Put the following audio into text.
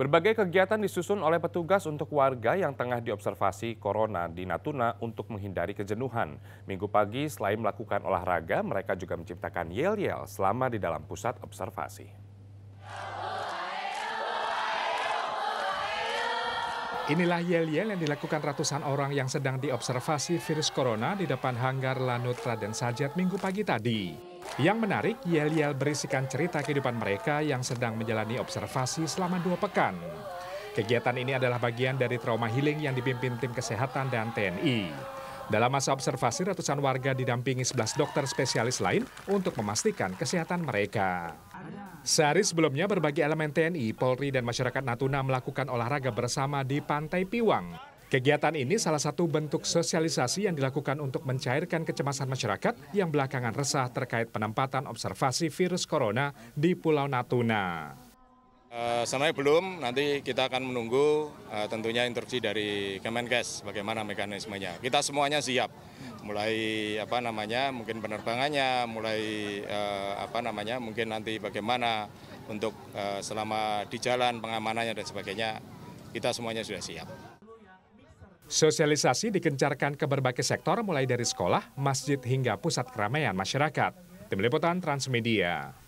Berbagai kegiatan disusun oleh petugas untuk warga yang tengah diobservasi corona di Natuna untuk menghindari kejenuhan. Minggu pagi, selain melakukan olahraga, mereka juga menciptakan yel-yel selama di dalam pusat observasi. Inilah yel-yel yang dilakukan ratusan orang yang sedang diobservasi virus corona di depan hanggar Lanut Raden Sajat minggu pagi tadi. Yang menarik, yel-yel berisikan cerita kehidupan mereka yang sedang menjalani observasi selama dua pekan. Kegiatan ini adalah bagian dari trauma healing yang dipimpin tim kesehatan dan TNI. Dalam masa observasi, ratusan warga didampingi 11 dokter spesialis lain untuk memastikan kesehatan mereka. Sehari sebelumnya, berbagai elemen TNI, Polri, dan masyarakat Natuna melakukan olahraga bersama di Pantai Piwang. Kegiatan ini salah satu bentuk sosialisasi yang dilakukan untuk mencairkan kecemasan masyarakat yang belakangan resah terkait penempatan observasi virus corona di Pulau Natuna. Uh, sebenarnya belum, nanti kita akan menunggu uh, tentunya instruksi dari Kemenkes bagaimana mekanismenya. Kita semuanya siap, mulai apa namanya, mungkin penerbangannya, mulai uh, apa namanya, mungkin nanti bagaimana untuk uh, selama di jalan pengamanannya dan sebagainya. Kita semuanya sudah siap. Sosialisasi dikencarkan ke berbagai sektor mulai dari sekolah, masjid hingga pusat keramaian masyarakat. Tim Liputan Transmedia.